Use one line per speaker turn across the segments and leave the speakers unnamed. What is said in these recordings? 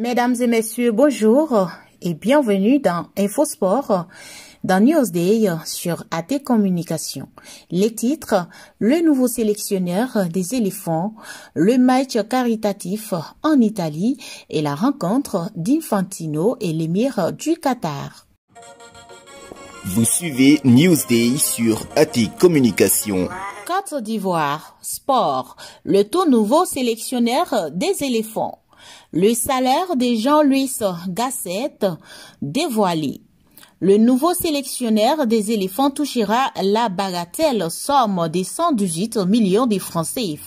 Mesdames et messieurs, bonjour et bienvenue dans InfoSport, dans Newsday sur AT Communication. Les titres, le nouveau sélectionneur des éléphants, le match caritatif en Italie et la rencontre d'Infantino et l'émir du Qatar.
Vous suivez Newsday sur AT Communication.
Côte d'Ivoire, sport, le tout nouveau sélectionneur des éléphants. Le salaire de Jean-Louis Gasset dévoilé. Le nouveau sélectionnaire des éléphants touchera la bagatelle somme des 118 millions de Français et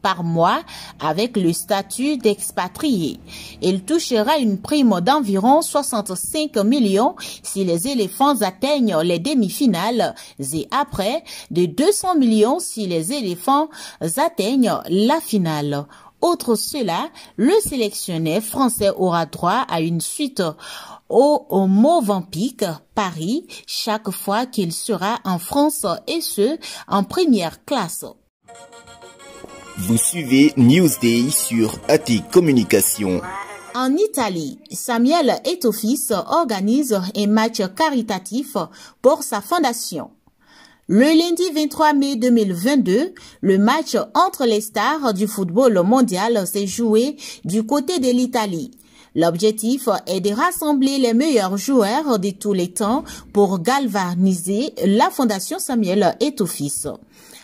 par mois avec le statut d'expatrié. Il touchera une prime d'environ 65 millions si les éléphants atteignent les demi-finales et après de 200 millions si les éléphants atteignent la finale. Outre cela, le sélectionneur français aura droit à une suite au, au Paris chaque fois qu'il sera en France et ce, en première classe.
Vous suivez Newsday sur AT Communication.
En Italie, Samuel Etofis organise un match caritatif pour sa fondation. Le lundi 23 mai 2022, le match entre les stars du football mondial s'est joué du côté de l'Italie. L'objectif est de rassembler les meilleurs joueurs de tous les temps pour galvaniser la Fondation Samuel et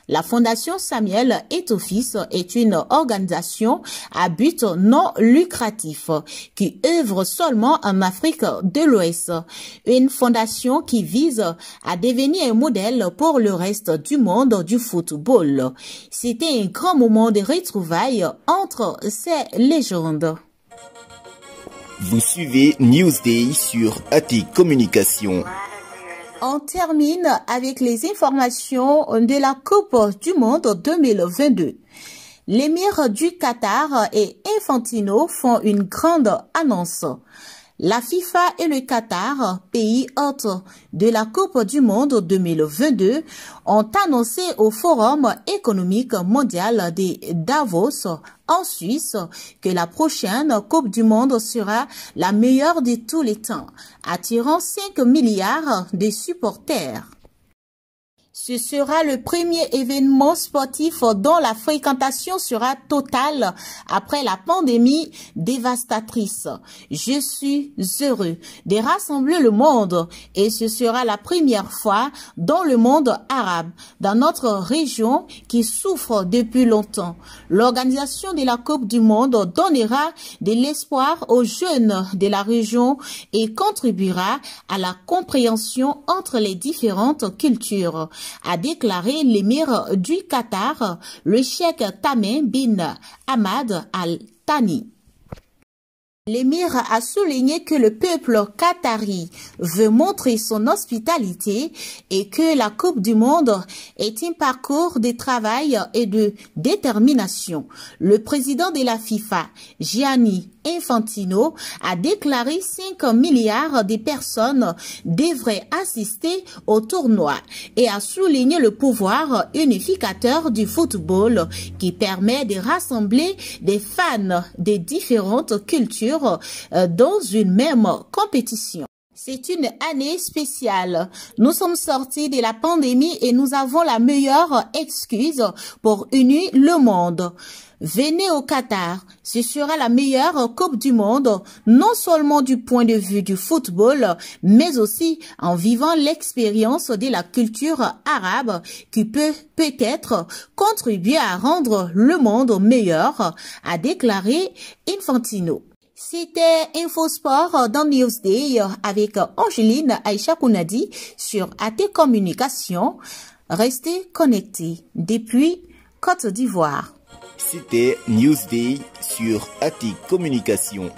la Fondation Samuel et Office est une organisation à but non lucratif qui œuvre seulement en Afrique de l'Ouest. Une fondation qui vise à devenir un modèle pour le reste du monde du football. C'était un grand moment de retrouvailles entre ces légendes.
Vous suivez Newsday sur AT Communication.
On termine avec les informations de la Coupe du Monde 2022. L'émir du Qatar et Infantino font une grande annonce. La FIFA et le Qatar, pays hôte de la Coupe du Monde 2022, ont annoncé au Forum économique mondial de Davos en Suisse que la prochaine Coupe du Monde sera la meilleure de tous les temps, attirant 5 milliards de supporters. Ce sera le premier événement sportif dont la fréquentation sera totale après la pandémie dévastatrice. Je suis heureux de rassembler le monde et ce sera la première fois dans le monde arabe, dans notre région qui souffre depuis longtemps. L'organisation de la Coupe du Monde donnera de l'espoir aux jeunes de la région et contribuera à la compréhension entre les différentes cultures a déclaré l'émir du Qatar, le cheikh Tamim bin Ahmad al-Thani. L'émir a souligné que le peuple qatari veut montrer son hospitalité et que la Coupe du Monde est un parcours de travail et de détermination. Le président de la FIFA, Gianni Infantino a déclaré 5 milliards de personnes devraient assister au tournoi et a souligné le pouvoir unificateur du football qui permet de rassembler des fans des différentes cultures euh, dans une même compétition. C'est une année spéciale. Nous sommes sortis de la pandémie et nous avons la meilleure excuse pour unir le monde. Venez au Qatar, ce sera la meilleure Coupe du Monde, non seulement du point de vue du football, mais aussi en vivant l'expérience de la culture arabe qui peut peut-être contribuer à rendre le monde meilleur, a déclaré Infantino. C'était Infosport dans Newsday avec Angeline Aïcha Kounadi sur AT Communication. Restez connectés depuis Côte d'Ivoire.
C'était Newsday sur AT Communication.